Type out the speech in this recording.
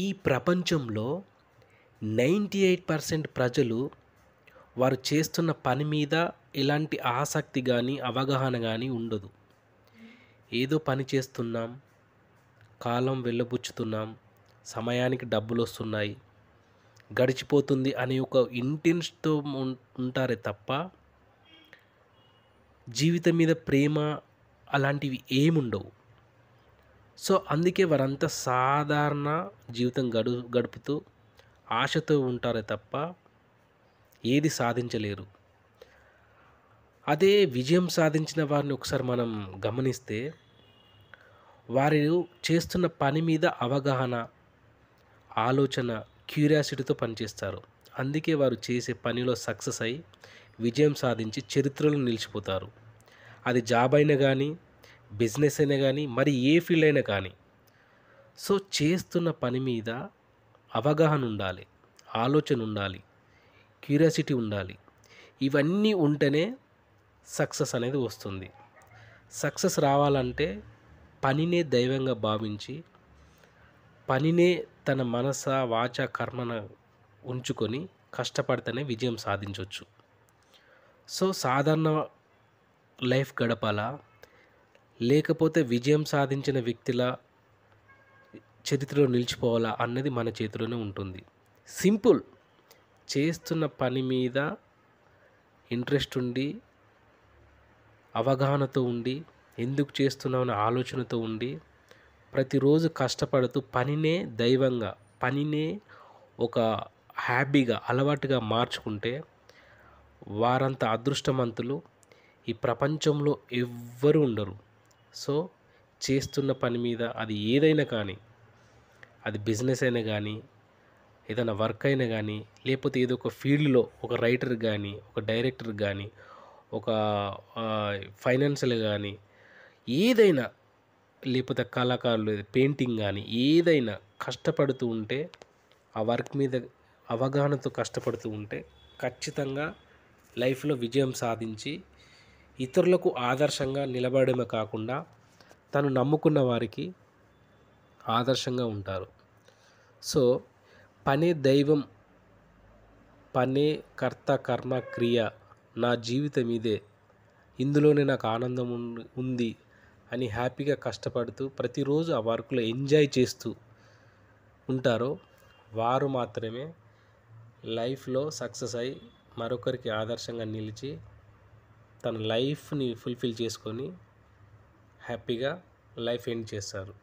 ఈ ప్రపంచంలో ninety eight percent ప్రజలు వారు చేస్తున్న పని మీద ఎలాంటి ఆసక్తి కానీ అవగాహన కానీ ఉండదు ఏదో పని చేస్తున్నాం కాలం వెళ్ళబుచ్చుతున్నాం సమయానికి డబ్బులు వస్తున్నాయి గడిచిపోతుంది అనే ఒక ఇంటెన్స్తో ఉంటారే తప్ప జీవితం మీద ప్రేమ అలాంటివి ఏముండవు సో అందుకే వారంతా సాధారణ జీవితం గడు గడుపుతూ ఆశతో ఉంటారే తప్ప ఏది సాధించలేరు అదే విజయం సాధించిన వారిని ఒకసారి మనం గమనిస్తే వారు చేస్తున్న పని మీద అవగాహన ఆలోచన క్యూరియాసిటీతో పనిచేస్తారు అందుకే వారు చేసే పనిలో సక్సెస్ అయి విజయం సాధించి చరిత్రలో నిలిచిపోతారు అది జాబ్ అయినా కానీ బిజినెస్ అయినా కానీ మరి ఏ ఫీల్డ్ అయినా కానీ సో చేస్తున్న పని మీద అవగాహన ఉండాలి ఆలోచన ఉండాలి క్యూరియాసిటీ ఉండాలి ఇవన్నీ ఉంటేనే సక్సెస్ అనేది వస్తుంది సక్సెస్ రావాలంటే పనినే దైవంగా భావించి పనినే తన మనస వాచ కర్మన ఉంచుకొని కష్టపడితేనే విజయం సాధించవచ్చు సో సాధారణ లైఫ్ గడపాలా లేకపోతే విజయం సాధించిన వ్యక్తిలా చరిత్రలో నిలిచిపోవాలా అన్నది మన చేతిలోనే ఉంటుంది సింపుల్ చేస్తున్న పని మీద ఇంట్రెస్ట్ ఉండి అవగాహనతో ఉండి ఎందుకు చేస్తున్నామన్న ఆలోచనతో ఉండి ప్రతిరోజు కష్టపడుతూ పనినే దైవంగా పనినే ఒక హ్యాబీగా అలవాటుగా మార్చుకుంటే వారంత అదృష్టవంతులు ఈ ప్రపంచంలో ఎవ్వరూ ఉండరు సో చేస్తున్న పని మీద అది ఏదైనా కానీ అది బిజినెస్ అయినా కానీ ఏదైనా వర్క్ అయినా కానీ లేకపోతే ఏదో ఒక ఫీల్డ్లో ఒక రైటర్ కానీ ఒక డైరెక్టర్ కానీ ఒక ఫైనాన్షియల్ కానీ ఏదైనా లేకపోతే కళాకారులు పెయింటింగ్ కానీ ఏదైనా కష్టపడుతూ ఉంటే ఆ వర్క్ మీద అవగాహనతో కష్టపడుతూ ఉంటే ఖచ్చితంగా లైఫ్లో విజయం సాధించి ఇతరులకు ఆదర్శంగా నిలబడమే కాకుండా తను నమ్ముకున్న వారికి ఆదర్శంగా ఉంటారు సో పనే దైవం పనే కర్త కర్మ క్రియ నా జీవితం ఇదే ఇందులోనే నాకు ఆనందం ఉంది అని హ్యాపీగా కష్టపడుతూ ప్రతిరోజు ఆ వర్క్లో ఎంజాయ్ చేస్తూ ఉంటారో వారు మాత్రమే లైఫ్లో సక్సెస్ అయి మరొకరికి ఆదర్శంగా నిలిచి తన లైఫ్ని ఫుల్ఫిల్ చేసుకొని హ్యాపీగా లైఫ్ ఎండ్ చేస్తారు